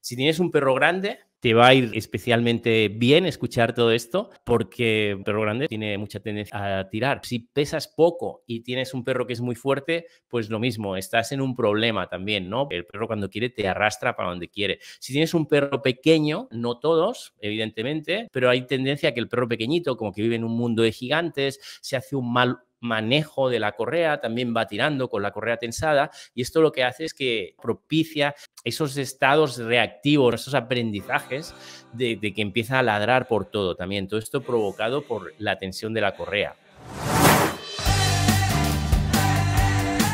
Si tienes un perro grande, te va a ir especialmente bien escuchar todo esto porque un perro grande tiene mucha tendencia a tirar. Si pesas poco y tienes un perro que es muy fuerte, pues lo mismo, estás en un problema también, ¿no? El perro cuando quiere te arrastra para donde quiere. Si tienes un perro pequeño, no todos, evidentemente, pero hay tendencia a que el perro pequeñito, como que vive en un mundo de gigantes, se hace un mal manejo de la correa, también va tirando con la correa tensada y esto lo que hace es que propicia esos estados reactivos, esos aprendizajes de, que empieza a ladrar por todo también, todo esto provocado por la tensión de la correa.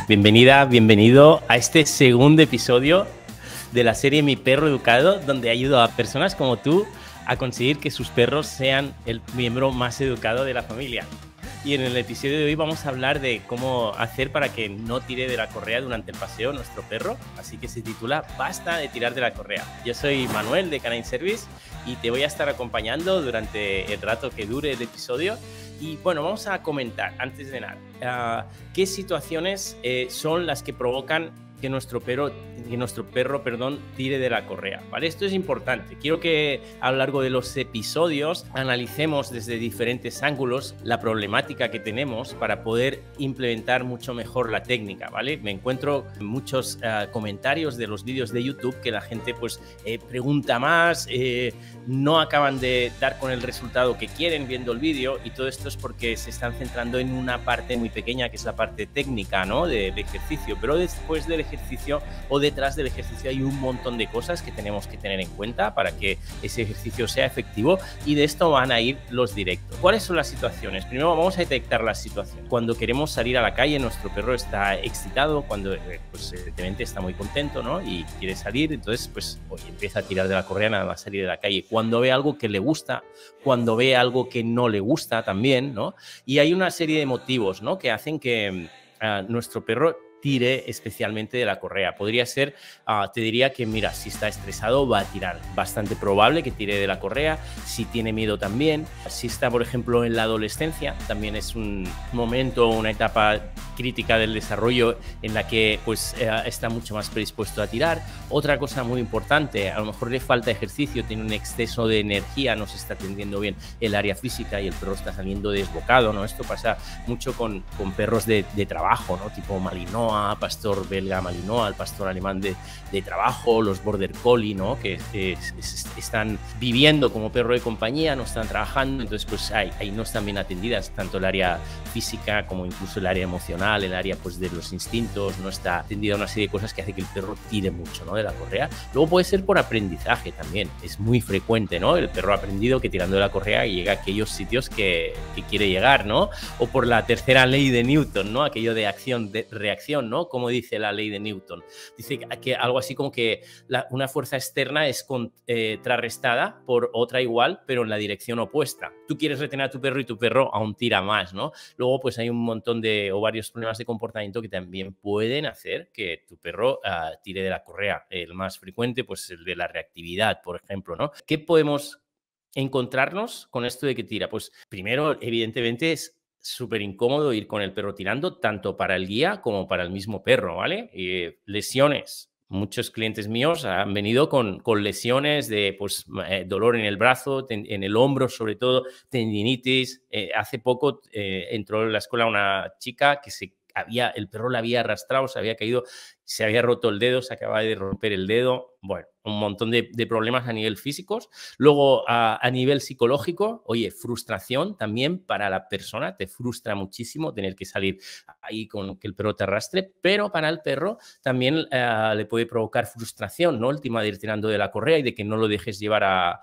Bienvenida, bienvenido a este segundo episodio de la serie Mi perro educado, donde ayudo a personas como tú a conseguir que sus perros sean el miembro más educado de la familia. Y en el episodio de hoy vamos a hablar de cómo hacer para que no tire de la correa durante el paseo nuestro perro. Así que se titula Basta de tirar de la correa. Yo soy Manuel de Canine Service y te voy a estar acompañando durante el rato que dure el episodio. Y bueno, vamos a comentar antes de nada ah, qué situaciones eh, son las que provocan que nuestro perro, que nuestro perro perdón, tire de la correa. ¿vale? Esto es importante. Quiero que a lo largo de los episodios analicemos desde diferentes ángulos la problemática que tenemos para poder implementar mucho mejor la técnica. ¿vale? Me encuentro muchos ah, comentarios de los vídeos de YouTube que la gente pues eh, pregunta más, eh, no acaban de dar con el resultado que quieren viendo el vídeo y todo esto es porque se están centrando en una parte muy pequeña que es la parte técnica ¿no? del ejercicio, pero después del ejercicio o detrás del ejercicio hay un montón de cosas que tenemos que tener en cuenta para que ese ejercicio sea efectivo y de esto van a ir los directos. ¿Cuáles son las situaciones? Primero vamos a detectar la situación... Cuando queremos salir a la calle, nuestro perro está excitado, cuando eh, pues, evidentemente está muy contento ¿no? y quiere salir, entonces pues empieza a tirar de la correa, nada más salir de la calle cuando ve algo que le gusta, cuando ve algo que no le gusta también, ¿no? Y hay una serie de motivos, ¿no? Que hacen que mm, ah, nuestro perro tire especialmente de la correa. Podría ser, ah, te diría que mira, si está estresado va a tirar, bastante probable que tire de la correa, si tiene miedo también, si está por ejemplo en la adolescencia, también es un momento, una etapa crítica del desarrollo en la que pues eh, está mucho más predispuesto a tirar. Otra cosa muy importante, a lo mejor le falta ejercicio, tiene un exceso de energía, no se está atendiendo bien el área física y el perro está saliendo desbocado, ¿no? Esto pasa mucho con, con perros de, de trabajo, ¿no? Tipo malinois pastor belga Malinois, el pastor alemán de, trabajo, los Border Collie, ¿no? Que están viviendo como perro de compañía, no están trabajando, entonces pues ahí no están bien atendidas tanto el área física como incluso el área emocional, el área pues de los instintos, no está atendida una serie de cosas que hace que el perro tire mucho, ¿no? De la correa. Luego puede ser por aprendizaje también, es muy frecuente, ¿no? El perro ha aprendido que tirando de la correa llega a aquellos sitios que, quiere llegar, ¿no? O por la tercera ley de Newton, ¿no? Aquello de acción, de reacción, ¿no? Como dice la ley de Newton. Dice que algo así como que una fuerza externa es contrarrestada eh, por otra igual, pero en la dirección opuesta. Tú quieres retener a tu perro y tu perro aún tira más, ¿no? Luego, pues hay un montón de o varios problemas de comportamiento que también pueden hacer que tu perro ah, tire de la correa. El más frecuente, pues el de la reactividad, por ejemplo, ¿no? ¿Qué podemos encontrarnos con esto de que tira? Pues primero, evidentemente, es súper incómodo ir con el perro tirando, tanto para el guía como para el mismo perro, ¿vale? Eh, lesiones. Muchos clientes míos han venido con, con lesiones de pues, eh, dolor en el brazo, en el hombro sobre todo, tendinitis. Eh, hace poco entró en la escuela una chica que se había, el perro la había arrastrado, se había caído, se había roto el dedo, se acababa de romper el dedo. Bueno, un montón de, problemas a nivel físicos. Luego, a, nivel psicológico, oye, frustración también para la persona, te frustra muchísimo tener que salir ahí con que el perro te arrastre, pero para el perro también eh, le puede provocar frustración, ¿no? El tema de ir tirando de la correa y de que no lo dejes llevar a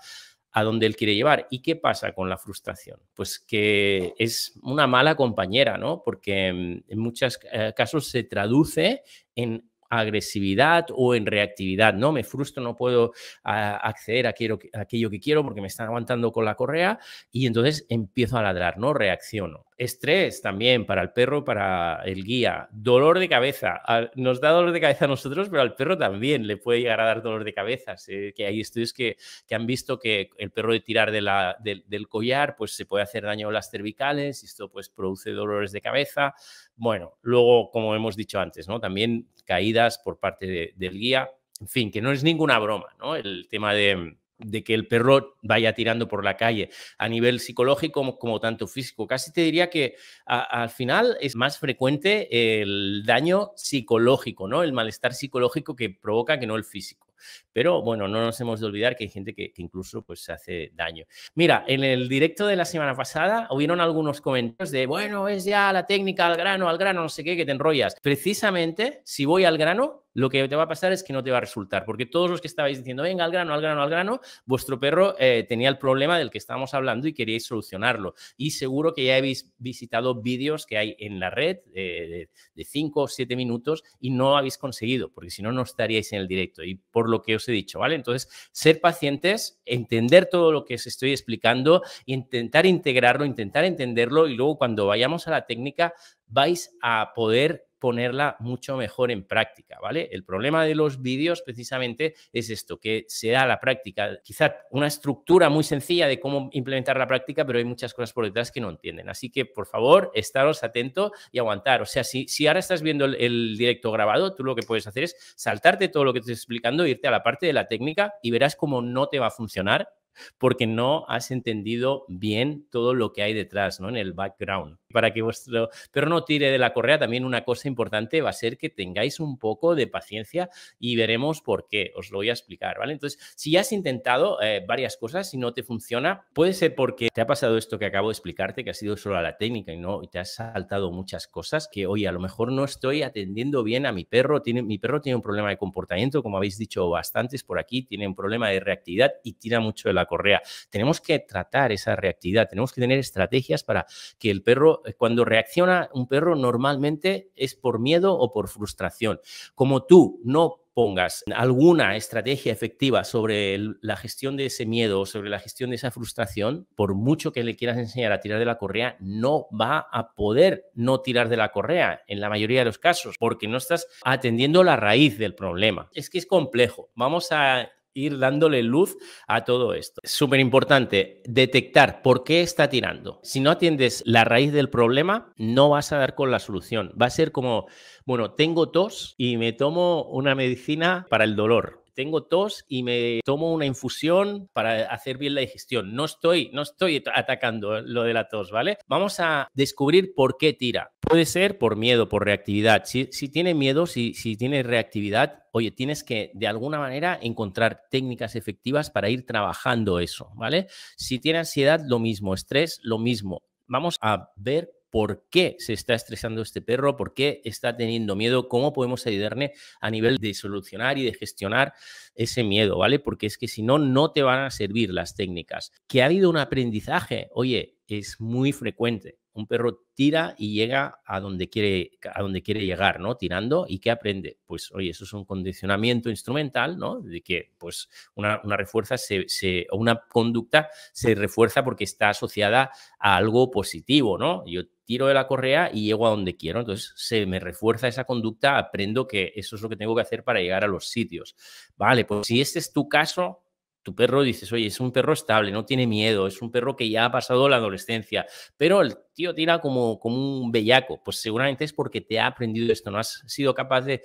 a donde él quiere llevar. ¿Y qué pasa con la frustración? Pues que es una mala compañera, ¿no? Porque mm, en muchos eh, casos se traduce en agresividad o en reactividad, ¿no? Me frustro, no puedo ah, acceder a, quiero, a aquello que quiero porque me están aguantando con la correa y entonces empiezo a ladrar, ¿no? Reacciono. Estrés también para el perro, para el guía. Dolor de cabeza. Nos da dolor de cabeza a nosotros, pero al perro también le puede llegar a dar dolor de cabeza. Sé que hay estudios que, que, han visto que el perro de tirar de la, del collar, pues se puede hacer daño a las cervicales y esto pues produce dolores de cabeza. Bueno, luego, como hemos dicho antes, ¿no? También caídas por parte del guía. En fin, que no es ninguna broma, ¿no? El tema de de que el perro vaya tirando por la calle, a nivel psicológico como, tanto físico. Casi te diría que al final es más frecuente el daño psicológico, ¿no? El malestar psicológico que provoca que no el físico. Pero bueno, no nos hemos de olvidar que hay gente que, que incluso pues, se hace daño. Mira, en el directo de la semana pasada hubieron algunos comentarios de, bueno, es ya la técnica al grano, al grano, no sé qué, que te enrollas. Precisamente, si voy al grano, lo que te va a pasar es que no te va a resultar, porque todos los que estabais diciendo, venga, al grano, al grano, al grano, vuestro perro eh, tenía el problema del que estábamos hablando y queríais solucionarlo. Y seguro que ya habéis visitado vídeos que hay en la red eh, de 5 o 7 minutos y no habéis conseguido, porque si no, no estaríais en el directo. Y por lo que os he dicho, ¿vale? Entonces, ser pacientes, entender todo lo que os estoy explicando, intentar integrarlo, intentar entenderlo y luego cuando vayamos a la técnica vais a poder ponerla mucho mejor en práctica, ¿vale? El problema de los vídeos precisamente es esto, que se da la práctica, quizá una estructura muy sencilla de cómo implementar la práctica, pero hay muchas cosas por detrás que no entienden. Así que, por favor, estaros atentos y aguantar. O sea, si, si ahora estás viendo el, el directo grabado, tú lo que puedes hacer es saltarte todo lo que te estoy explicando, irte a la parte de la técnica y verás cómo no te va a funcionar porque no has entendido bien todo lo que hay detrás, ¿no? En el background. Para que vuestro perro no tire de la correa, también una cosa importante va a ser que tengáis un poco de paciencia y veremos por qué. Os lo voy a explicar, ¿vale? Entonces, si has intentado eh, varias cosas y no te funciona, puede ser porque te ha pasado esto que acabo de explicarte, que ha sido solo la técnica y no, y te has saltado muchas cosas que, hoy a lo mejor no estoy atendiendo bien a mi perro. Tiene, mi perro tiene un problema de comportamiento, como habéis dicho bastantes por aquí, tiene un problema de reactividad y tira mucho de la correa. Tenemos que tratar esa reactividad, tenemos que tener estrategias para que el perro, eh, cuando reacciona un perro normalmente es por miedo o por frustración. Como tú no pongas alguna estrategia efectiva sobre la gestión de ese miedo o sobre la gestión de esa frustración, por mucho que le quieras enseñar a tirar de la correa, no va a poder no tirar de la correa en la mayoría de los casos, porque no estás atendiendo la raíz del problema. Es que es complejo. Vamos a ir dándole luz a todo esto. Es súper importante detectar por qué está tirando. Si no atiendes la raíz del problema, no vas a dar con la solución. Va a ser como, bueno, tengo tos y me tomo una medicina para el dolor tengo tos y me tomo una infusión para hacer bien la digestión. No estoy, no estoy atacando lo de la tos, ¿vale? Vamos a descubrir por qué tira. Puede ser por miedo, por reactividad. Si, tiene miedo, si, si tiene reactividad, oye, tienes que de alguna manera encontrar técnicas efectivas para ir trabajando eso, ¿vale? Si tiene ansiedad, lo mismo. Estrés, lo mismo. Vamos a ver por qué se está estresando este perro, por qué está teniendo miedo, cómo podemos ayudarle a nivel de solucionar y de gestionar ese miedo, ¿vale? Porque es que si no, no te van a servir las técnicas. Que ha habido un aprendizaje, oye, es muy frecuente. Un perro tira y llega a donde quiere, a donde quiere llegar, ¿no? Tirando y ¿qué aprende? Pues, oye, eso es un condicionamiento instrumental, ¿no? De que, pues, una, refuerza se, una conducta se refuerza porque está asociada a algo positivo, ¿no? Yo tiro de la correa y llego a donde quiero. Entonces se me refuerza esa conducta, aprendo que eso es lo que tengo que hacer para llegar a los sitios. Vale, pues si este es tu caso, tu perro dices, oye, es un perro estable, no tiene miedo, es un perro que ya ha pasado la adolescencia, pero el tío tira como, como un bellaco. Pues seguramente es porque te ha aprendido esto, no has sido capaz de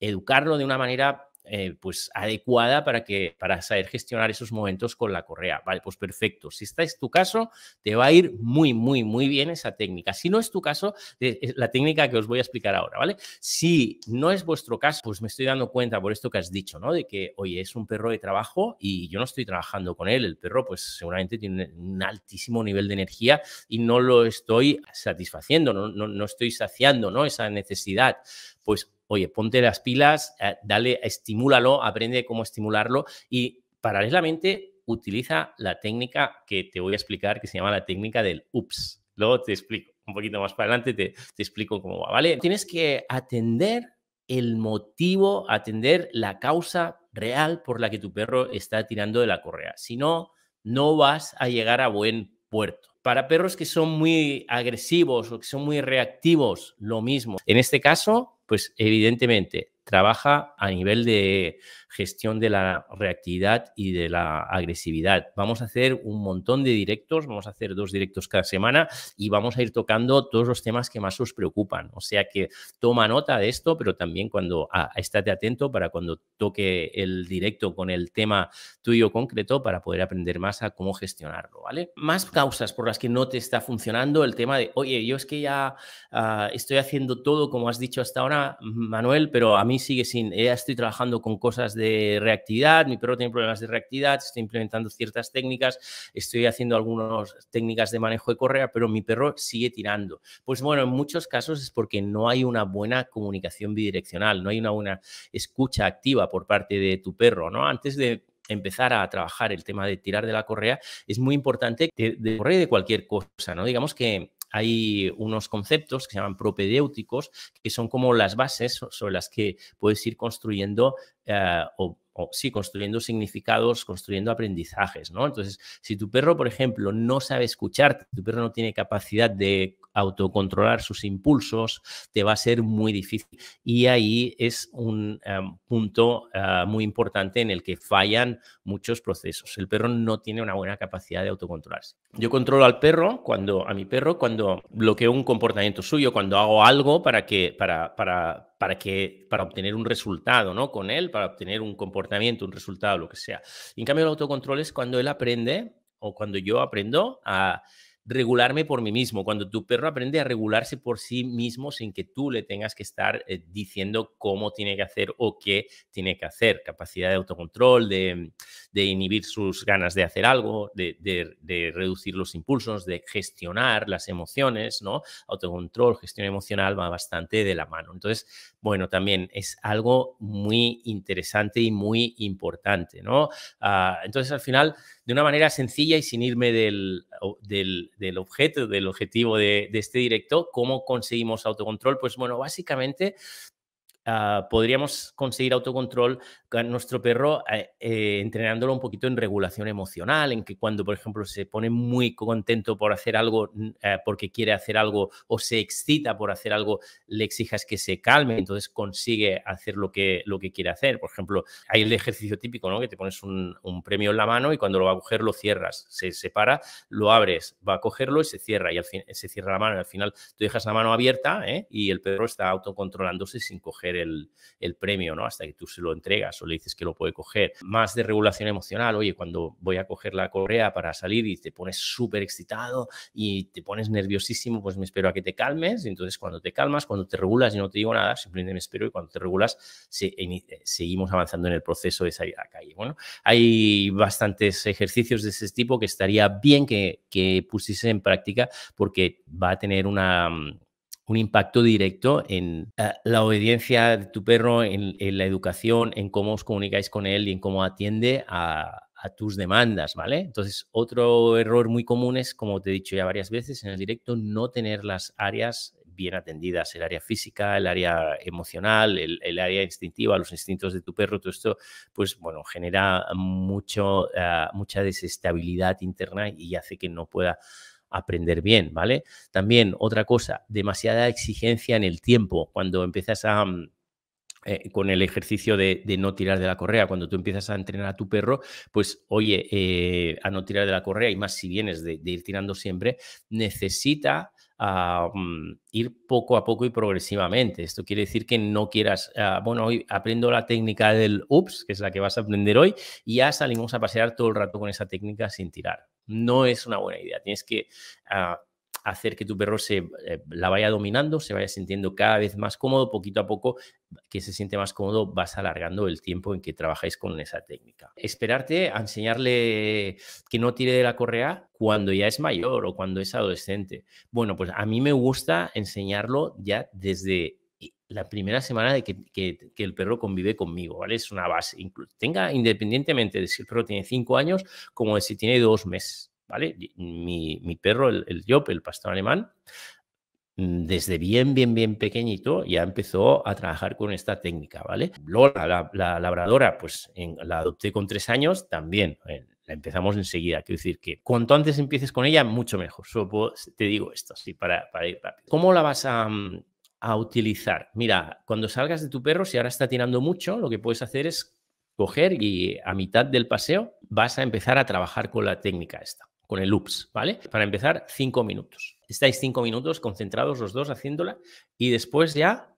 educarlo de una manera eh, pues adecuada para, que, para saber gestionar esos momentos con la correa. Vale, pues perfecto. Si este es tu caso, te va a ir muy, muy, muy bien esa técnica. Si no es tu caso, eh, es la técnica que os voy a explicar ahora, ¿vale? Si no es vuestro caso, pues me estoy dando cuenta por esto que has dicho, ¿no? De que, oye, es un perro de trabajo y yo no estoy trabajando con él. El perro, pues seguramente tiene un altísimo nivel de energía y no lo estoy satisfaciendo, no, no estoy saciando, ¿no? Esa necesidad pues oye, ponte las pilas, eh, dale, estimúlalo, aprende cómo estimularlo y paralelamente utiliza la técnica que te voy a explicar, que se llama la técnica del ups. Luego te explico, un poquito más para adelante te, te explico cómo va, ¿vale? Tienes que atender el motivo, atender la causa real por la que tu perro está tirando de la correa. Si no, no vas a llegar a buen puerto. Para perros que son muy agresivos o que son muy reactivos, lo mismo. En este caso, pues evidentemente trabaja a nivel de, gestión de la reactividad y de la agresividad. Vamos a hacer un montón de directos, vamos a hacer dos directos cada semana y vamos a ir tocando todos los temas que más os preocupan. O sea que toma nota de esto, pero también cuando estate atento para cuando toque el directo con el tema tuyo concreto para poder aprender más a cómo gestionarlo, ¿vale? Más causas por las que no te está funcionando el tema de, oye, yo es que ya ah, estoy haciendo todo como has dicho hasta ahora, Manuel, pero a mí sigue sin, ya estoy trabajando con cosas de de reactividad, mi perro tiene problemas de reactividad, estoy implementando ciertas técnicas, estoy haciendo algunas técnicas de manejo de correa, pero mi perro sigue tirando. Pues bueno, en muchos casos es porque no hay una buena comunicación bidireccional, no hay una buena escucha activa por parte de tu perro, ¿no? Antes de empezar a trabajar el tema de tirar de la correa, es muy importante que de correa de cualquier cosa, ¿no? Digamos que hay unos conceptos que se llaman propedéuticos, que son como las bases sobre las que puedes ir construyendo eh, o, sí, construyendo significados, construyendo aprendizajes, ¿no? Entonces, si tu perro, por ejemplo, no sabe escucharte, tu perro no tiene capacidad de autocontrolar sus impulsos, te va a ser muy difícil. Y ahí es un em, punto eh, muy importante en el que fallan muchos procesos. El perro no tiene una buena capacidad de autocontrolarse. Yo controlo al perro cuando, a mi perro, cuando bloqueo un comportamiento suyo, cuando hago algo para que, para, para, para que para obtener un resultado, ¿no? Con él, para obtener un comportamiento, un resultado, lo que sea. en cambio, el autocontrol es cuando él aprende o cuando yo aprendo a regularme por mí mismo, cuando tu perro aprende a regularse por sí mismo sin que tú le tengas que estar eh, diciendo cómo tiene que hacer o qué tiene que hacer, capacidad de autocontrol, de, inhibir sus ganas de hacer algo, de, de, reducir los impulsos, de gestionar las emociones, ¿no? Autocontrol, gestión emocional va bastante de la mano. Entonces, bueno, también es algo muy interesante y muy importante, ¿no? Ah, entonces, al final, de una manera sencilla y sin irme del del objeto, del objetivo de, de, este directo, ¿cómo conseguimos autocontrol? Pues bueno, básicamente Ah, podríamos conseguir autocontrol con nuestro perro eh, eh, entrenándolo un poquito en regulación emocional, en que cuando, por ejemplo, se pone muy contento por hacer algo, eh, porque quiere hacer algo o se excita por hacer algo, le exijas que se calme, entonces consigue hacer lo que, lo que quiere hacer. Por ejemplo, hay el ejercicio típico, Que te pones un, premio en la mano y cuando lo va a coger lo cierras, se separa, lo abres, va a cogerlo y se cierra y al se cierra la mano y al final tú dejas la mano abierta y el perro está autocontrolándose sin coger el, premio, ¿no? Hasta que tú se lo entregas o le dices que lo puede coger. Más de regulación emocional, oye, cuando voy a coger la correa para salir y te pones súper excitado y te pones nerviosísimo, pues me espero a que te calmes. Y entonces, cuando te calmas, cuando te regulas, y no te digo nada, simplemente me espero y cuando te regulas, eh, seguimos avanzando en el proceso de salir a la calle. Bueno, hay bastantes ejercicios de ese tipo que estaría bien que, que pusiese en práctica porque va a tener una mm, un impacto directo en eh, la obediencia de tu perro, en, la educación, en cómo os comunicáis con él y en cómo atiende a, tus demandas, ¿vale? Entonces, otro error muy común es, como te he dicho ya varias veces en el directo, no tener las áreas bien atendidas, el área física, el área emocional, el, área instintiva, los instintos de tu perro, todo esto, pues bueno, genera mucho, eh, mucha desestabilidad interna y hace que no pueda aprender bien, ¿vale? También otra cosa, demasiada exigencia en el tiempo. Cuando empiezas a... Mm, eh, con el ejercicio de, no tirar de la correa. Cuando tú empiezas a entrenar a tu perro, pues oye, eh, a no tirar de la correa, y más si vienes de, ir tirando siempre, necesita ah, mm, ir poco a poco y progresivamente. Esto quiere decir que no quieras, ah, bueno, hoy aprendo la técnica del UPS, que es la que vas a aprender hoy, y ya salimos a pasear todo el rato con esa técnica sin tirar. No es una buena idea. Tienes que ah, hacer que tu perro se eh, la vaya dominando, se vaya sintiendo cada vez más cómodo, poquito a poco que se siente más cómodo, vas alargando el tiempo en que trabajáis con esa técnica. Esperarte a enseñarle que no tire de la correa cuando ya es mayor o cuando es adolescente. Bueno, pues a mí me gusta enseñarlo ya desde la primera semana de que, el perro convive conmigo, ¿vale? Es una base, tenga independientemente de si el perro tiene cinco años como de si tiene dos meses, ¿vale? Mi, perro, el, el el pastor alemán, mm, desde bien, bien, bien pequeñito, ya empezó a trabajar con esta técnica, ¿vale? Lola, la, labradora, pues la adopté con tres años, también eh, la empezamos enseguida. Quiero decir que cuanto antes empieces con ella, mucho mejor. Solo te digo esto, sí para, para ir rápido. ¿Cómo la vas a, mm, a utilizar. Mira, cuando salgas de tu perro, si ahora está tirando mucho, lo que puedes hacer es coger y a mitad del paseo vas a empezar a trabajar con la técnica esta, con el loops, ¿vale? Para empezar, cinco minutos. Estáis cinco minutos concentrados los dos haciéndola y después ya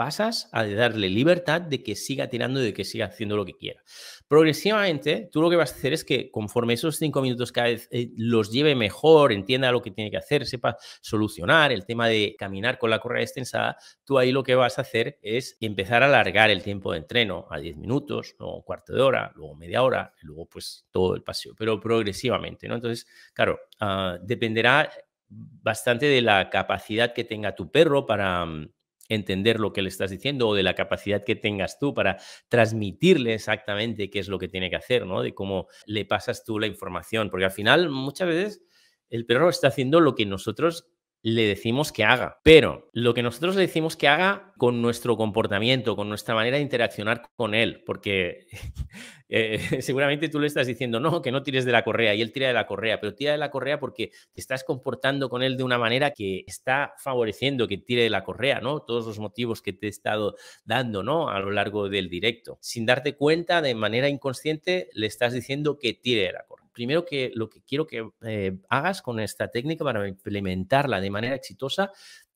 pasas a darle libertad de que siga tirando, de que siga haciendo lo que quiera. Progresivamente, tú lo que vas a hacer es que conforme esos cinco minutos cada vez eh, los lleve mejor, entienda lo que tiene que hacer, sepa solucionar el tema de caminar con la correa extensada, tú ahí lo que vas a hacer es empezar a alargar el tiempo de entreno a diez minutos, luego cuarto de hora, luego media hora, luego pues todo el paseo, pero progresivamente, ¿no? Entonces, claro, ah, dependerá bastante de la capacidad que tenga tu perro para mm, entender lo que le estás diciendo o de la capacidad que tengas tú para transmitirle exactamente qué es lo que tiene que hacer, ¿no? De cómo le pasas tú la información, porque al final muchas veces el perro está haciendo lo que nosotros le decimos que haga. Pero lo que nosotros le decimos que haga con nuestro comportamiento, con nuestra manera de interaccionar con él, porque eh, seguramente tú le estás diciendo, no, que no tires de la correa, y él tira de la correa, pero tira de la correa porque te estás comportando con él de una manera que está favoreciendo que tire de la correa, ¿no? Todos los motivos que te he estado dando, ¿no? A lo largo del directo. Sin darte cuenta, de manera inconsciente, le estás diciendo que tire de la correa primero que lo que quiero que eh, hagas con esta técnica para implementarla de manera exitosa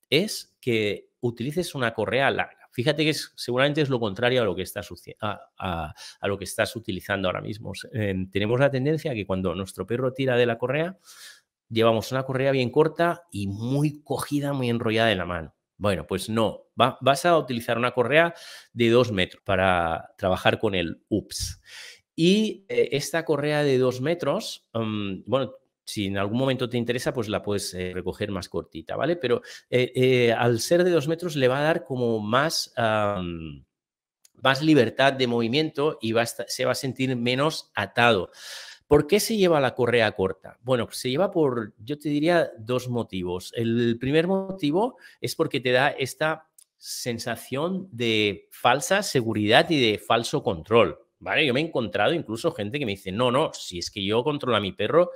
es que utilices una correa larga. Fíjate que seguramente es lo contrario a lo que estás, a, lo que estás utilizando ahora mismo. tenemos la tendencia que cuando nuestro perro tira de la correa, llevamos una correa bien corta y muy cogida, muy enrollada en la mano. Bueno, pues no, vas a utilizar una correa de dos metros para trabajar con el UPS. Y eh, esta correa de dos metros, mm, bueno, si en algún momento te interesa, pues la puedes eh, recoger más cortita, ¿vale? Pero eh, al ser de dos metros le va a dar como más... más libertad de movimiento y se va a sentir menos atado. ¿Por qué se lleva la correa corta? Bueno, se lleva por, yo te diría, dos motivos. El primer motivo es porque te da esta sensación de falsa seguridad y de falso control. ¿vale? Yo me he encontrado incluso gente que me dice, no, no, si es que yo controlo a mi perro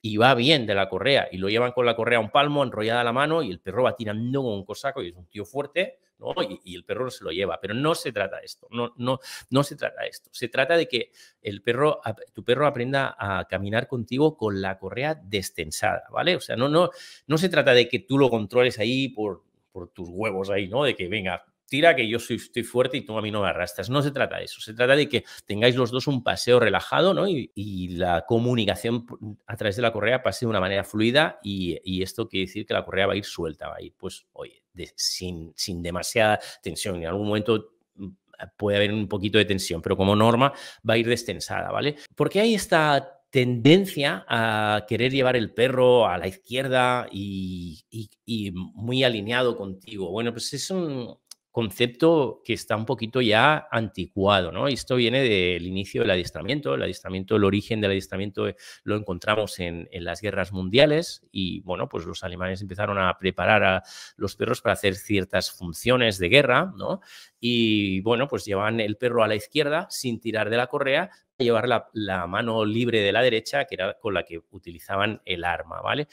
y va bien de la correa y lo llevan con la correa a un palmo, enrollada la mano y el perro va tirando con un cosaco y es un tío fuerte, ¿no? Y, el perro se lo lleva. Pero no se trata de esto, no, no, no se trata de esto. Se trata de que el perro, tu perro aprenda a caminar contigo con la correa destensada, ¿vale? O sea, no, no, no se trata de que tú lo controles ahí por, por tus huevos ahí, ¿no? De que venga, tira que yo soy, estoy fuerte y tú a mí no me arrastras. No se trata de eso, se trata de que tengáis los dos un paseo relajado ¿no? y, la comunicación a través de la correa pase de una manera fluida y, esto quiere decir que la correa va a ir suelta, va a ir pues, oye, sin, demasiada tensión. En algún momento mm, puede haber un poquito de tensión, pero como norma va a ir destensada, ¿vale? Porque hay esta tendencia a querer llevar el perro a la izquierda y, y muy alineado contigo. Bueno, pues es un, concepto que está un poquito ya anticuado, ¿no? esto viene del inicio del adiestramiento, el adiestramiento, el origen del adiestramiento eh, lo encontramos en, las guerras mundiales y, bueno, pues los alemanes empezaron a preparar a los perros para hacer ciertas funciones de guerra, ¿no? Y, bueno, pues llevan el perro a la izquierda sin tirar de la correa llevar la, mano libre de la derecha, que era con la que utilizaban el arma, ¿vale?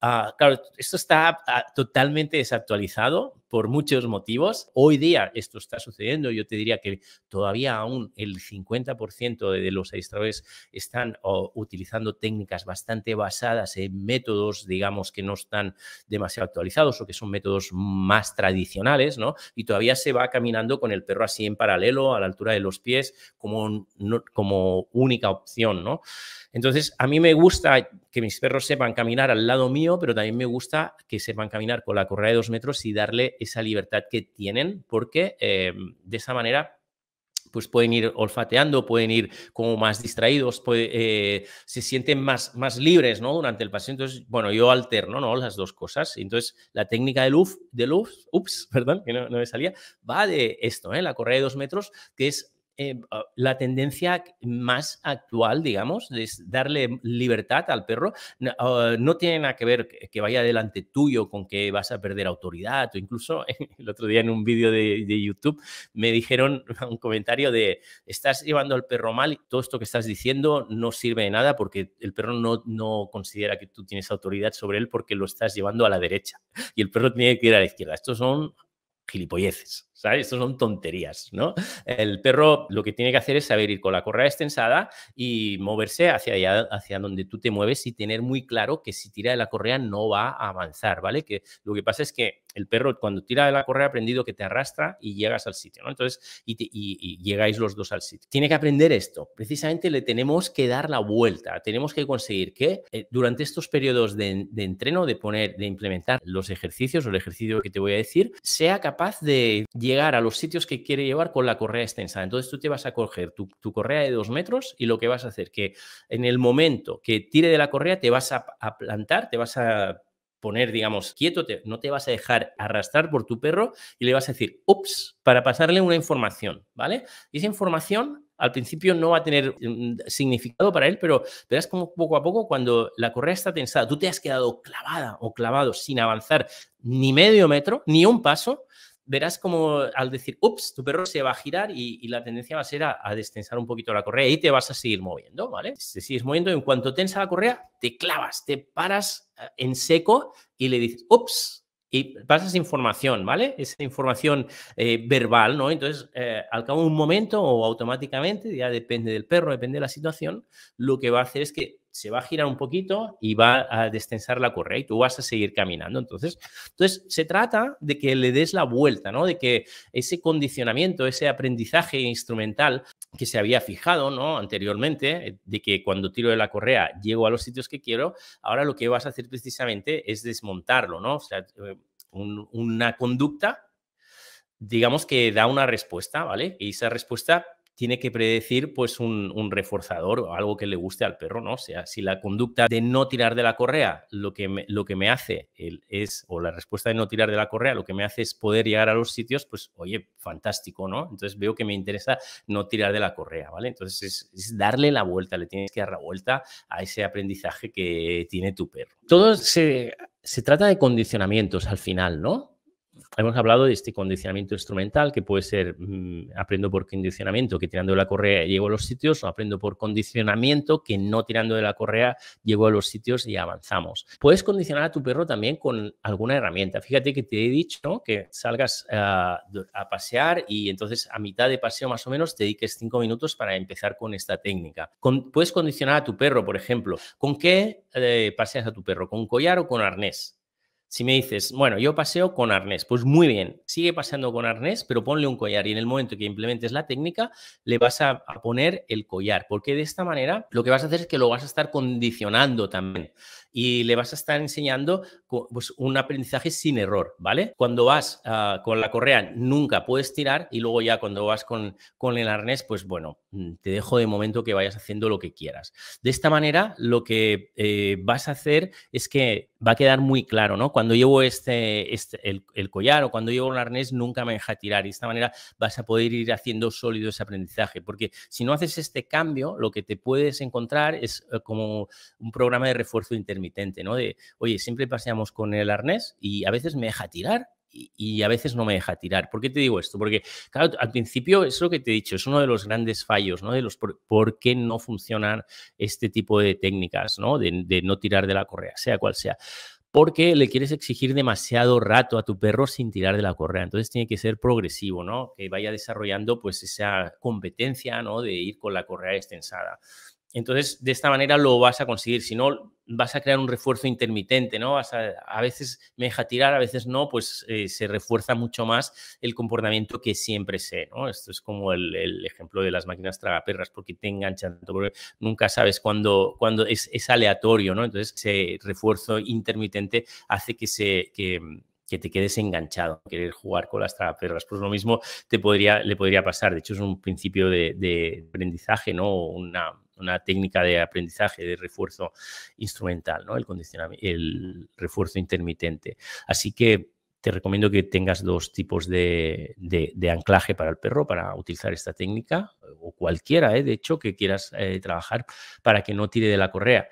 Ah, claro, esto está ah, totalmente desactualizado por muchos motivos. Hoy día esto está sucediendo. Yo te diría que todavía aún el 50% de los adiestradores están oh, utilizando técnicas bastante basadas en métodos, digamos, que no están demasiado actualizados o que son métodos más tradicionales, ¿no? Y todavía se va caminando con el perro así en paralelo, a la altura de los pies, como, no, como única opción, ¿no? Entonces, a mí me gusta que mis perros sepan caminar al lado mío, pero también me gusta que sepan caminar con la correa de dos metros y darle esa libertad que tienen, porque em, de esa manera pues pueden ir olfateando, pueden ir como más distraídos, eh, se sienten más, más libres ¿no? durante el paseo. Entonces, bueno, yo alterno ¿no? las dos cosas. Entonces, la técnica de UF, de luz, ups, perdón, que no, no me salía, va de esto, ¿eh? la correa de dos metros, que es eh, ah, la tendencia más actual, digamos, es darle libertad al perro. Ah, no, tiene nada que ver que, vaya delante tuyo con que vas a perder autoridad. O incluso el otro día en un vídeo de, YouTube me dijeron un comentario de estás llevando al perro mal y todo esto que estás diciendo no sirve de nada porque el perro no, no considera que tú tienes autoridad sobre él porque lo estás llevando a la derecha y el perro tiene que ir a la izquierda. Estos son gilipolleces. Estos son tonterías, ¿no? El perro lo que tiene que hacer es saber ir con la correa extensada y moverse hacia allá, hacia donde tú te mueves y tener muy claro que si tira de la correa no va a avanzar, ¿vale? Que lo que pasa es que el perro cuando tira de la correa ha aprendido que te arrastra y llegas al sitio, ¿no? Entonces, y, llegáis los dos al sitio. Tiene que aprender esto. Precisamente le tenemos que dar la vuelta. Tenemos que conseguir que eh, durante estos periodos de, entreno, de poner, de implementar los ejercicios o el ejercicio que te voy a decir, sea capaz de llegar a los sitios que quiere llevar con la correa extensa. Entonces tú te vas a coger tu, correa de dos metros y lo que vas a hacer que en el momento que tire de la correa te vas a, plantar, te vas a poner, digamos, quieto, no te vas a dejar arrastrar por tu perro y le vas a decir, ups, para pasarle una información, ¿vale? Y esa información al principio no va a tener mm, significado para él, pero verás como poco a poco cuando la correa está tensada, tú te has quedado clavada o clavado sin avanzar ni medio metro, ni un paso, verás como al decir, ups, tu perro se va a girar y, la tendencia va a ser a, destensar un poquito la correa y te vas a seguir moviendo, ¿vale? Te sigues moviendo y en cuanto tensa la correa, te clavas, te paras eh, en seco y le dices, ups, y pasas información, ¿vale? Esa información eh, verbal, ¿no? Entonces, eh, al cabo de un momento o automáticamente, ya depende del perro, depende de la situación, lo que va a hacer es que se va a girar un poquito y va a destensar la correa y tú vas a seguir caminando. Entonces, entonces se trata de que le des la vuelta, ¿no? De que ese condicionamiento, ese aprendizaje instrumental que se había fijado ¿no? anteriormente, eh, de que cuando tiro de la correa llego a los sitios que quiero, ahora lo que vas a hacer precisamente es desmontarlo, ¿no? O sea, eh, una conducta, digamos que da una respuesta, ¿vale? Y esa respuesta tiene que predecir pues un, reforzador o algo que le guste al perro, ¿no? O sea, si la conducta de no tirar de la correa lo que me, lo que me hace es, o la respuesta de no tirar de la correa lo que me hace es poder llegar a los sitios, pues oye, fantástico, ¿no? Entonces veo que me interesa no tirar de la correa, ¿vale? Entonces es, darle la vuelta, le tienes que dar la vuelta a ese aprendizaje que tiene tu perro. Todo se, se trata de condicionamientos al final, ¿no? hemos hablado de este condicionamiento instrumental, que puede ser mm, aprendo por condicionamiento, que tirando de la correa llego a los sitios, o aprendo por condicionamiento, que no tirando de la correa llego a los sitios y avanzamos. Puedes condicionar a tu perro también con alguna herramienta. Fíjate que te he dicho que salgas a pasear y entonces a mitad de paseo más o menos te dediques cinco minutos para empezar con esta técnica. puedes condicionar a tu perro, por ejemplo, ¿con qué eh, paseas a tu perro? ¿Con collar o con arnés? Si me dices, bueno, yo paseo con arnés, pues muy bien, sigue paseando con arnés, pero ponle un collar y en el momento que implementes la técnica le vas a, poner el collar, porque de esta manera lo que vas a hacer es que lo vas a estar condicionando también y le vas a estar enseñando pues, un aprendizaje sin error, ¿vale? Cuando vas ah, con la correa nunca puedes tirar y luego ya cuando vas con, el arnés, pues bueno, mm, te dejo de momento que vayas haciendo lo que quieras. De esta manera, lo que eh, vas a hacer es que va a quedar muy claro, ¿no? Cuando llevo este, este el, collar o cuando llevo un arnés, nunca me deja tirar. Y de esta manera vas a poder ir haciendo sólido ese aprendizaje. Porque si no haces este cambio, lo que te puedes encontrar es eh, como un programa de refuerzo intermedio ¿no? De, oye, siempre paseamos con el arnés y a veces me deja tirar y a veces no me deja tirar. ¿Por qué te digo esto? Porque, al principio es lo que te he dicho, es uno de los grandes fallos, ¿no? De los por, qué no funcionan este tipo de técnicas, ¿no? De, no tirar de la correa, sea cual sea. Porque le quieres exigir demasiado rato a tu perro sin tirar de la correa. Entonces tiene que ser progresivo, ¿no? Que vaya desarrollando pues esa competencia, ¿no? De ir con la correa extensada. Entonces, de esta manera lo vas a conseguir. Si no, vas a crear un refuerzo intermitente, ¿no? a, veces me deja tirar, a veces no, pues eh, se refuerza mucho más el comportamiento que siempre sé, ¿no? Esto es como el, ejemplo de las máquinas tragaperras, porque te enganchan, porque nunca sabes cuándo, cuando es, aleatorio, ¿no? Entonces, ese refuerzo intermitente hace que se... Que, te quedes enganchado, querer jugar con las tragaperras. Pues lo mismo te podría, le podría pasar. De hecho, es un principio de, de aprendizaje, ¿no? Una, una técnica de aprendizaje, de refuerzo instrumental, ¿no? el, condicionamiento, el refuerzo intermitente. Así que te recomiendo que tengas dos tipos de, anclaje para el perro para utilizar esta técnica o cualquiera, ¿eh? de hecho, que quieras eh, trabajar para que no tire de la correa.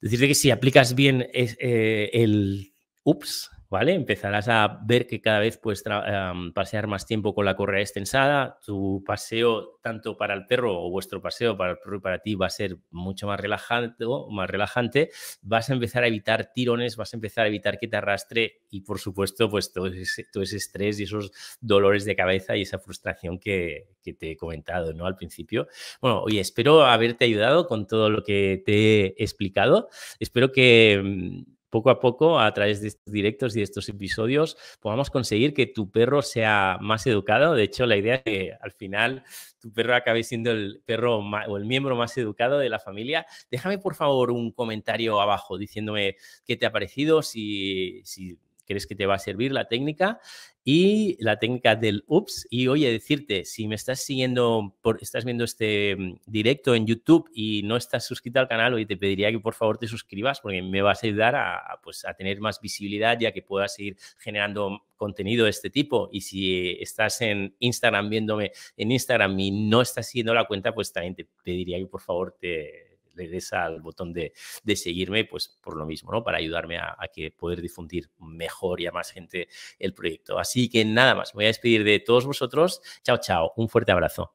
Decirte que si aplicas bien eh, el UPS, ¿vale? Empezarás a ver que cada vez puedes em, pasear más tiempo con la correa extensada, tu paseo tanto para el perro o vuestro paseo para el perro y para ti va a ser mucho más relajante, más relajante, vas a empezar a evitar tirones, vas a empezar a evitar que te arrastre y por supuesto pues todo ese, todo estrés y esos dolores de cabeza y esa frustración que, te he comentado ¿no? al principio. Bueno, oye, espero haberte ayudado con todo lo que te he explicado, espero que em, poco a poco, a través de estos directos y de estos episodios, podamos conseguir que tu perro sea más educado. De hecho, la idea es que al final tu perro acabe siendo el perro o el miembro más educado de la familia. Déjame, por favor, un comentario abajo diciéndome qué te ha parecido, si, si crees que te va a servir la técnica y la técnica del ups. Y oye, decirte, si me estás siguiendo, estás viendo este mm, directo en YouTube y no estás suscrito al canal, hoy te pediría que por favor te suscribas porque me vas a ayudar a, pues, a tener más visibilidad ya que puedas seguir generando contenido de este tipo. Y si estás en Instagram viéndome en Instagram y no estás siguiendo la cuenta, pues también te pediría que por favor te regresa al botón de, de seguirme, pues por lo mismo, ¿no? Para ayudarme a, que poder difundir mejor y a más gente el proyecto. Así que nada más, me voy a despedir de todos vosotros. Chao, chao, un fuerte abrazo.